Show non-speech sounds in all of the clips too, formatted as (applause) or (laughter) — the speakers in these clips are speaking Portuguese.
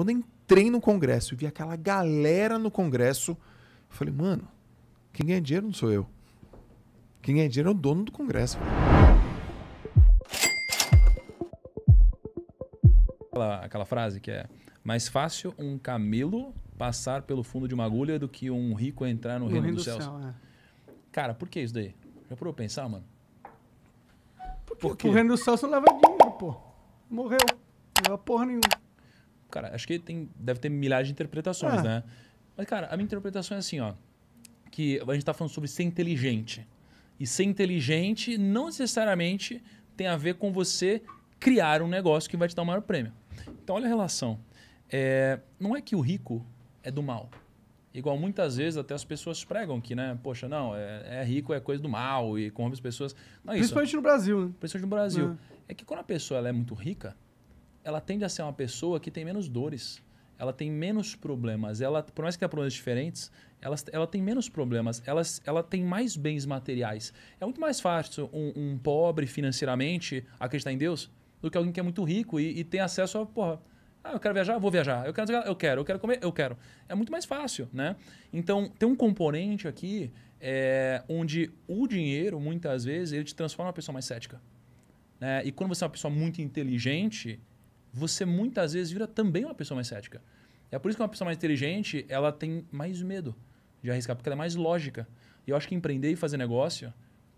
Quando eu entrei no Congresso e vi aquela galera no Congresso, eu falei, mano, quem ganha dinheiro não sou eu. Quem ganha dinheiro é o dono do Congresso. Aquela, aquela frase que é mais fácil um camelo passar pelo fundo de uma agulha do que um rico entrar no, no reino, reino dos do céus. Céu, é. Cara, por que isso daí? Já parou pensar, mano? Porque por o reino dos céus não leva dinheiro, pô. Morreu. Não leva porra nenhuma. Cara, acho que tem, deve ter milhares de interpretações, ah. né? Mas, cara, a minha interpretação é assim, ó. Que a gente tá falando sobre ser inteligente. E ser inteligente não necessariamente tem a ver com você criar um negócio que vai te dar o um maior prêmio. Então, olha a relação. É, não é que o rico é do mal. Igual muitas vezes até as pessoas pregam que, né? Poxa, não, é, é rico é coisa do mal e corrompe as pessoas. Não é Principalmente isso. no Brasil, né? Principalmente no Brasil. É. é que quando a pessoa é muito rica, ela tende a ser uma pessoa que tem menos dores, ela tem menos problemas, ela, por mais que tenha problemas diferentes, ela, ela tem menos problemas, ela, ela tem mais bens materiais. É muito mais fácil um, um pobre financeiramente acreditar em Deus do que alguém que é muito rico e, e tem acesso a, porra, ah, eu quero viajar, vou viajar. Eu quero, eu quero, eu quero comer, eu quero. É muito mais fácil, né? Então, tem um componente aqui é, onde o dinheiro, muitas vezes, ele te transforma uma pessoa mais cética. Né? E quando você é uma pessoa muito inteligente, você muitas vezes vira também uma pessoa mais cética. É por isso que uma pessoa mais inteligente, ela tem mais medo de arriscar, porque ela é mais lógica. E eu acho que empreender e fazer negócio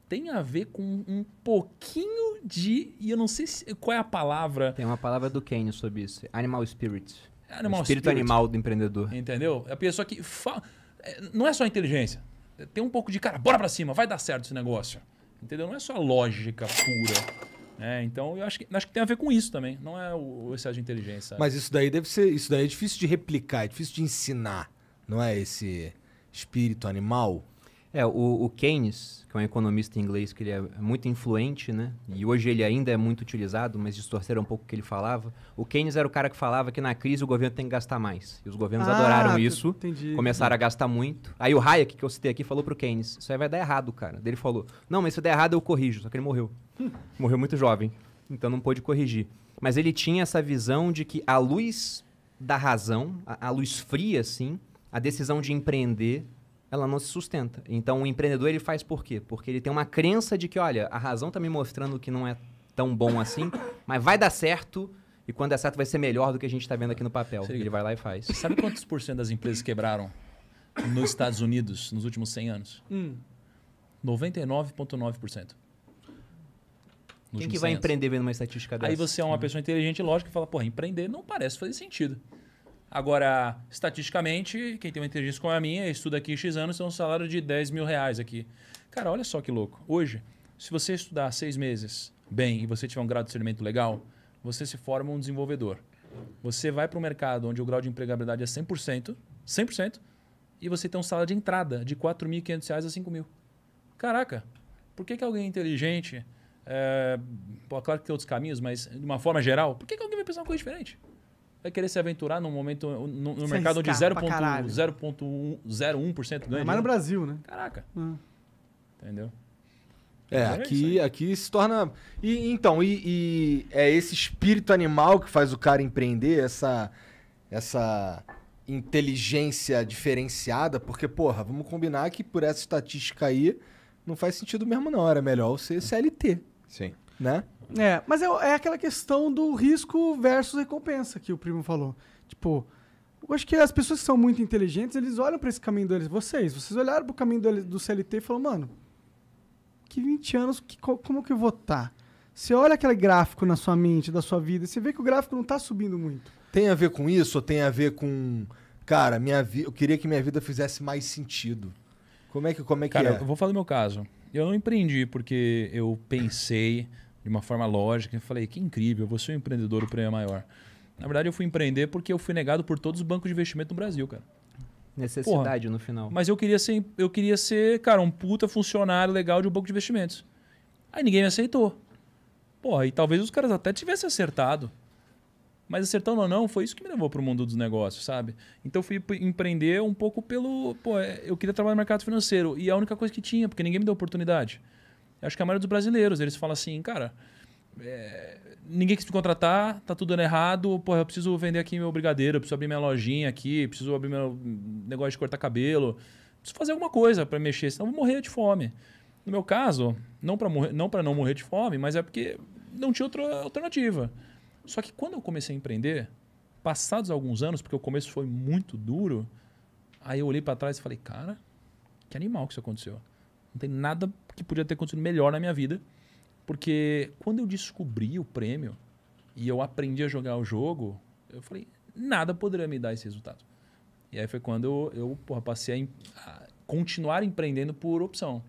tem a ver com um pouquinho de. E eu não sei se, qual é a palavra. Tem uma palavra do Kenyon sobre isso: Animal Spirit. Animal o espírito Spirit. animal do empreendedor. Entendeu? É a pessoa que. Fa... É, não é só inteligência. Tem um pouco de cara, bora pra cima, vai dar certo esse negócio. Entendeu? Não é só lógica pura. É, então eu acho que, acho que tem a ver com isso também. Não é o, o excesso de inteligência. Mas isso daí deve ser. Isso daí é difícil de replicar, é difícil de ensinar, não é? Esse espírito animal. É, o, o Keynes, que é um economista inglês que ele é muito influente, né? E hoje ele ainda é muito utilizado, mas distorceram um pouco o que ele falava. O Keynes era o cara que falava que na crise o governo tem que gastar mais. E os governos ah, adoraram isso, entendi. começaram a gastar muito. Aí o Hayek, que eu citei aqui, falou pro Keynes, isso aí vai dar errado, cara. Ele falou, não, mas se der errado eu corrijo, só que ele morreu. (laughs) Morreu muito jovem, então não pôde corrigir. Mas ele tinha essa visão de que a luz da razão, a, a luz fria, assim, a decisão de empreender, ela não se sustenta. Então o empreendedor ele faz por quê? Porque ele tem uma crença de que, olha, a razão está me mostrando que não é tão bom assim, (coughs) mas vai dar certo. E quando der certo, vai ser melhor do que a gente está vendo aqui no papel. Ele vai lá e faz. Sabe quantos por cento das empresas quebraram nos Estados Unidos nos últimos 100 anos? Hum. 99,9%. Quem que vai empreender vendo uma estatística dessa? Aí você é uma uhum. pessoa inteligente e lógica e fala, porra, empreender não parece fazer sentido. Agora, estatisticamente, quem tem uma inteligência como a minha, estuda aqui X anos, tem um salário de 10 mil reais aqui. Cara, olha só que louco. Hoje, se você estudar seis meses bem e você tiver um grau de discernimento legal, você se forma um desenvolvedor. Você vai para o mercado onde o grau de empregabilidade é 100%, 100%, e você tem um salário de entrada de R$ 4.500 a R$ 5.000. Caraca, por que, que alguém inteligente é, pô, claro que tem outros caminhos, mas de uma forma geral, por que, que alguém vai pensar uma coisa diferente? vai querer se aventurar num momento no, no mercado onde 0,01% ganha. É mais no Brasil, né? Caraca. Hum. Entendeu? É, é aqui, aqui se torna. E, então, e, e, é esse espírito animal que faz o cara empreender, essa, essa inteligência diferenciada, porque, porra, vamos combinar que por essa estatística aí, não faz sentido mesmo, não. Era melhor você CLT. Sim. Né? É, mas é, é aquela questão do risco versus recompensa que o primo falou. Tipo, eu acho que as pessoas que são muito inteligentes, eles olham para esse caminho deles. Vocês, vocês olharam para o caminho do, do CLT e falaram, mano, que 20 anos, que, como que eu vou estar? Tá? Você olha aquele gráfico na sua mente, da sua vida, e você vê que o gráfico não está subindo muito. Tem a ver com isso ou tem a ver com. Cara, minha vi... eu queria que minha vida fizesse mais sentido. Como é que, como é, que Cara, é? Eu vou falar do meu caso. Eu não empreendi porque eu pensei de uma forma lógica e falei que incrível, eu vou ser um empreendedor, o prêmio é maior. Na verdade, eu fui empreender porque eu fui negado por todos os bancos de investimento no Brasil, cara. Necessidade Porra, no final. Mas eu queria ser, eu queria ser, cara, um puta funcionário legal de um banco de investimentos. Aí ninguém me aceitou. Porra, e talvez os caras até tivessem acertado. Mas acertando ou não, foi isso que me levou para o mundo dos negócios, sabe? Então eu fui empreender um pouco pelo. Pô, é, eu queria trabalhar no mercado financeiro e a única coisa que tinha, porque ninguém me deu oportunidade. Eu acho que a maioria dos brasileiros, eles falam assim, cara. É, ninguém quis me contratar, tá tudo dando errado, porra, eu preciso vender aqui meu brigadeiro, preciso abrir minha lojinha aqui, preciso abrir meu negócio de cortar cabelo, preciso fazer alguma coisa para mexer, senão eu vou morrer de fome. No meu caso, não para não, não morrer de fome, mas é porque não tinha outra alternativa. Só que quando eu comecei a empreender, passados alguns anos, porque o começo foi muito duro, aí eu olhei para trás e falei, cara, que animal que isso aconteceu. Não tem nada que podia ter acontecido melhor na minha vida, porque quando eu descobri o prêmio e eu aprendi a jogar o jogo, eu falei, nada poderia me dar esse resultado. E aí foi quando eu, eu porra, passei a, a, continuar empreendendo por opção,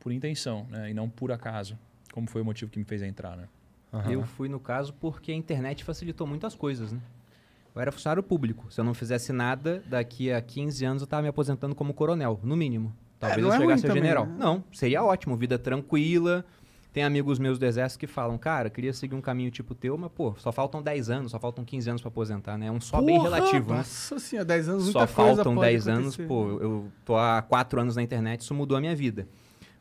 por intenção, né? e não por acaso, como foi o motivo que me fez entrar. Né? Uhum. Eu fui, no caso, porque a internet facilitou muitas coisas, né? Eu era funcionário público. Se eu não fizesse nada, daqui a 15 anos eu estava me aposentando como coronel, no mínimo. É, Talvez é, eu chegasse a general. Né? Não, seria ótimo. Vida tranquila. Tem amigos meus do exército que falam, cara, queria seguir um caminho tipo teu, mas, pô, só faltam 10 anos, só faltam 15 anos para aposentar, né? É um só Porra, bem relativo, nossa né? Nossa senhora, 10 anos, muita Só faltam 10 acontecer. anos, pô, né? eu tô há 4 anos na internet, isso mudou a minha vida.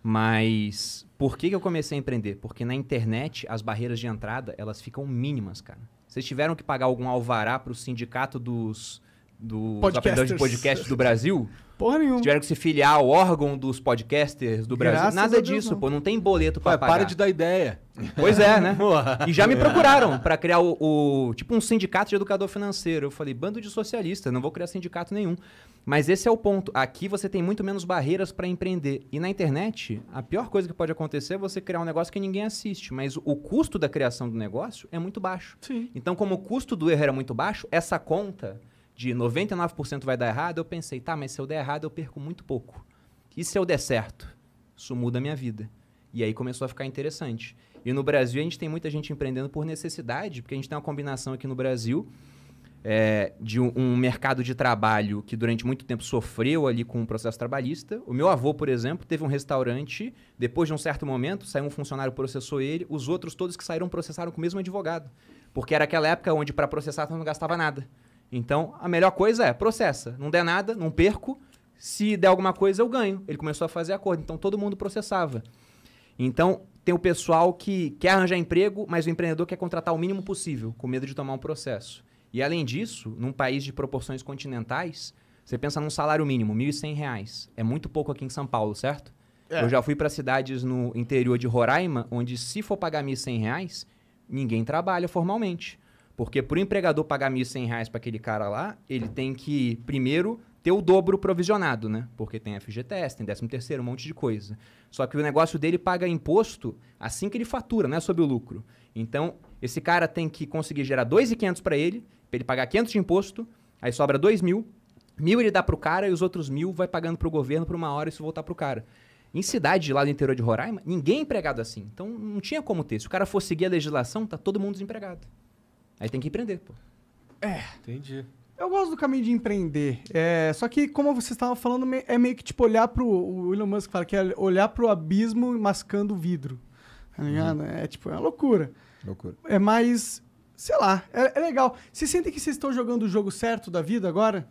Mas por que, que eu comecei a empreender? Porque na internet as barreiras de entrada elas ficam mínimas, cara. Vocês tiveram que pagar algum alvará para o sindicato dos dos Podcasters. de podcast do Brasil. Porra nenhuma. Tiveram que se filiar ao órgão dos podcasters do Brasil. Nada disso, não. pô. Não tem boleto pra Ué, pagar. Para de dar ideia. Pois é, né? (laughs) e já me procuraram para criar o, o, Tipo um sindicato de educador financeiro. Eu falei, bando de socialista, não vou criar sindicato nenhum. Mas esse é o ponto. Aqui você tem muito menos barreiras para empreender. E na internet, a pior coisa que pode acontecer é você criar um negócio que ninguém assiste. Mas o custo da criação do negócio é muito baixo. Sim. Então, como o custo do erro era muito baixo, essa conta de 99% vai dar errado, eu pensei, tá, mas se eu der errado, eu perco muito pouco. E se eu der certo? Isso muda a minha vida. E aí começou a ficar interessante. E no Brasil, a gente tem muita gente empreendendo por necessidade, porque a gente tem uma combinação aqui no Brasil é, de um, um, mercado de trabalho que durante muito tempo sofreu ali com o processo trabalhista. O meu avô, por exemplo, teve um restaurante, depois de um certo momento, saiu um funcionário, processou ele, os outros todos que saíram processaram com o mesmo advogado. Porque era aquela época onde para processar não gastava nada. Então, a melhor coisa é processa. Não der nada, não perco. Se der alguma coisa, eu ganho. Ele começou a fazer acordo. Então, todo mundo processava. Então, tem o pessoal que quer arranjar emprego, mas o empreendedor quer contratar o mínimo possível, com medo de tomar um processo. E, além disso, num país de proporções continentais, você pensa num salário mínimo, R$ 1.100. É muito pouco aqui em São Paulo, certo? É. Eu já fui para cidades no interior de Roraima, onde se for pagar R$ 1.100, ninguém trabalha formalmente. Porque para o empregador pagar R$ 1.100 para aquele cara lá, ele tem que, primeiro, ter o dobro provisionado, né? Porque tem FGTS, tem 13 terceiro, um monte de coisa. Só que o negócio dele paga imposto assim que ele fatura, não é o lucro. Então, esse cara tem que conseguir gerar 2.500 para ele, para ele pagar 500 de imposto, aí sobra dois mil, mil ele dá para o cara e os outros mil vai pagando para o governo por uma hora e isso voltar para o cara. Em cidade lá do interior de Roraima, ninguém é empregado assim. Então não tinha como ter. Se o cara for seguir a legislação, tá todo mundo desempregado. Aí tem que empreender, pô. É. Entendi. Eu gosto do caminho de empreender. É, só que, como vocês estavam falando, é meio que tipo olhar pro. O Elon Musk fala que é olhar pro abismo mascando o vidro. Tá ligado? Uhum. É tipo, é uma loucura. Loucura. É mais. Sei lá, é, é legal. Vocês sentem que vocês estão jogando o jogo certo da vida agora?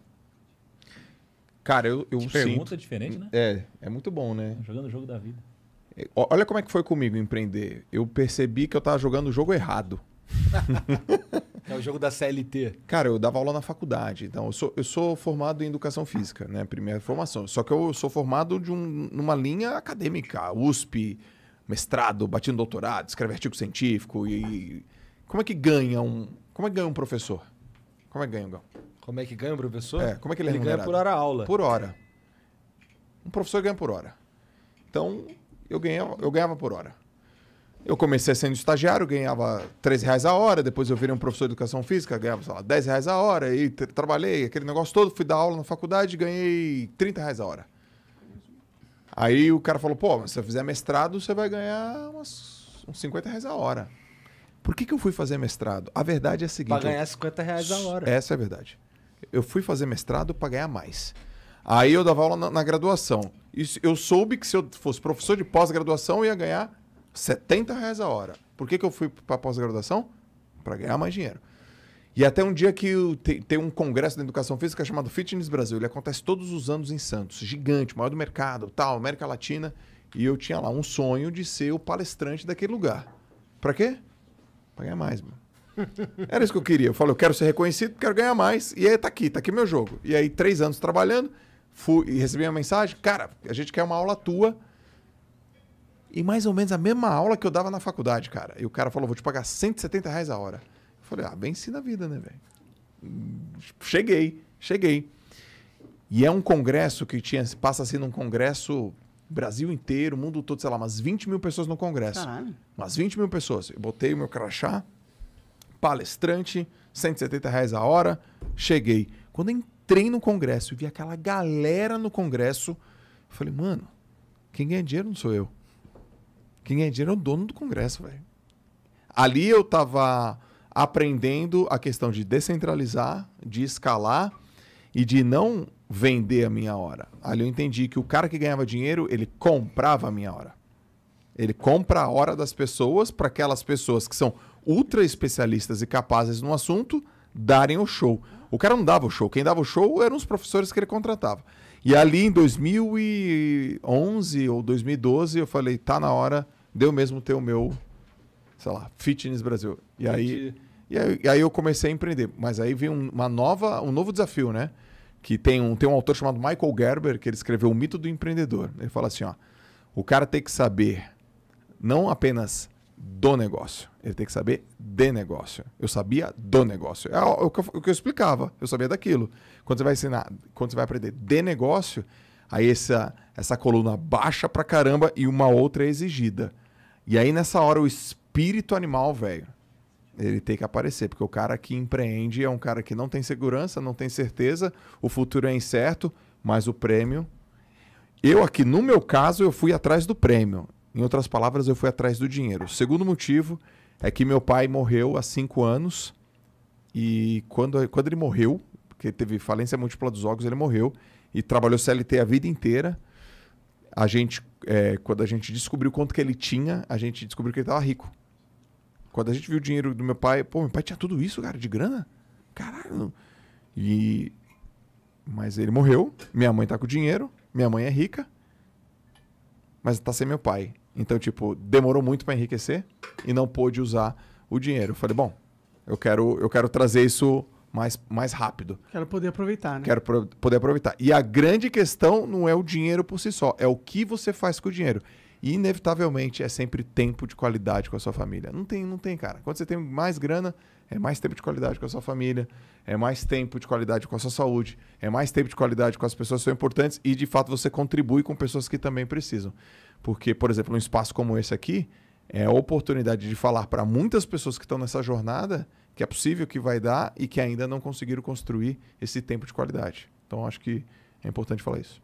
Cara, eu, eu sinto. Pergunta diferente, né? É, é muito bom, né? Jogando o jogo da vida. É, olha como é que foi comigo empreender. Eu percebi que eu tava jogando o jogo errado. (laughs) é o jogo da CLT. Cara, eu dava aula na faculdade. Então, eu sou, eu sou formado em educação física, né? Primeira formação. Só que eu sou formado de um, numa linha acadêmica, USP, mestrado, batendo doutorado, escreve artigo científico. E, como é que ganha um. Como é que ganha um professor? Como é que ganha, Gão? Como é que ganha um professor? É, como é que ele, é ele é ganha por hora a aula. Por hora. Um professor ganha por hora. Então, eu ganhava, eu ganhava por hora. Eu comecei sendo estagiário, ganhava 13 reais a hora, depois eu virei um professor de educação física, ganhava, sei lá, 10 reais a hora, e trabalhei aquele negócio todo, fui dar aula na faculdade, ganhei 30 reais a hora. Aí o cara falou, pô, se você fizer mestrado, você vai ganhar umas, uns 50 reais a hora. Por que, que eu fui fazer mestrado? A verdade é a seguinte... Para ganhar 50 reais a hora. Essa é a verdade. Eu fui fazer mestrado para ganhar mais. Aí eu dava aula na, na graduação. Isso, eu soube que se eu fosse professor de pós-graduação, eu ia ganhar 70 reais a hora. Por que, que eu fui para pós-graduação? Para ganhar mais dinheiro. E até um dia que tem um congresso da educação física chamado Fitness Brasil. Ele acontece todos os anos em Santos. Gigante, maior do mercado, tal, América Latina. E eu tinha lá um sonho de ser o palestrante daquele lugar. Para quê? Para ganhar mais, mano. (laughs) Era isso que eu queria. Eu falei, eu quero ser reconhecido, quero ganhar mais. E aí tá aqui, tá aqui meu jogo. E aí, três anos trabalhando, fui e recebi uma mensagem. Cara, a gente quer uma aula tua e mais ou menos a mesma aula que eu dava na faculdade, cara. E o cara falou, vou te pagar 170 reais a hora. Eu falei, ah, bem sim na vida, né, velho? Hum, cheguei, cheguei. E é um congresso que tinha, passa sendo assim um congresso Brasil inteiro, mundo todo, sei lá, umas 20 mil pessoas no congresso. Caralho. Umas 20 mil pessoas. Eu botei o meu crachá, palestrante, 170 reais a hora, cheguei. Quando entrei no congresso e vi aquela galera no congresso, eu falei, mano, quem ganha dinheiro não sou eu. Quem é ganha dinheiro é o dono do Congresso, velho. Ali eu tava aprendendo a questão de descentralizar, de escalar e de não vender a minha hora. Ali eu entendi que o cara que ganhava dinheiro, ele comprava a minha hora. Ele compra a hora das pessoas para aquelas pessoas que são ultra especialistas e capazes no assunto darem o show. O cara não dava o show, quem dava o show eram os professores que ele contratava. E ali em 2011 ou 2012 eu falei, tá na hora de eu mesmo ter o meu, sei lá, Fitness Brasil. E aí, e aí, e aí, eu comecei a empreender. Mas aí veio uma nova, um novo desafio, né? Que tem um, tem um autor chamado Michael Gerber, que ele escreveu O Mito do Empreendedor. Ele fala assim, ó, o cara tem que saber não apenas do negócio. Ele tem que saber de negócio. Eu sabia do negócio. É o que eu, o que eu explicava. Eu sabia daquilo. Quando você vai ensinar, quando você vai aprender de negócio, aí essa, essa coluna baixa pra caramba e uma outra é exigida. E aí nessa hora o espírito animal, velho, ele tem que aparecer, porque o cara que empreende é um cara que não tem segurança, não tem certeza, o futuro é incerto, mas o prêmio. Eu aqui, no meu caso, eu fui atrás do prêmio. Em outras palavras, eu fui atrás do dinheiro. O segundo motivo é que meu pai morreu há cinco anos e quando, quando ele morreu, porque teve falência múltipla dos órgãos, ele morreu e trabalhou CLT a vida inteira. A gente, é, quando a gente descobriu quanto que ele tinha, a gente descobriu que ele estava rico. Quando a gente viu o dinheiro do meu pai, pô, meu pai tinha tudo isso, cara, de grana? Caralho. E mas ele morreu, minha mãe tá com dinheiro, minha mãe é rica, mas tá sem meu pai. Então, tipo, demorou muito para enriquecer e não pôde usar o dinheiro. Eu falei, bom, eu quero, eu quero trazer isso mais, mais rápido. Quero poder aproveitar, né? Quero pro, poder aproveitar. E a grande questão não é o dinheiro por si só, é o que você faz com o dinheiro. E, inevitavelmente, é sempre tempo de qualidade com a sua família. Não tem, não tem, cara. Quando você tem mais grana, é mais tempo de qualidade com a sua família, é mais tempo de qualidade com a sua saúde, é mais tempo de qualidade com as pessoas que são importantes e, de fato, você contribui com pessoas que também precisam. Porque, por exemplo, um espaço como esse aqui é a oportunidade de falar para muitas pessoas que estão nessa jornada que é possível que vai dar e que ainda não conseguiram construir esse tempo de qualidade. Então, acho que é importante falar isso.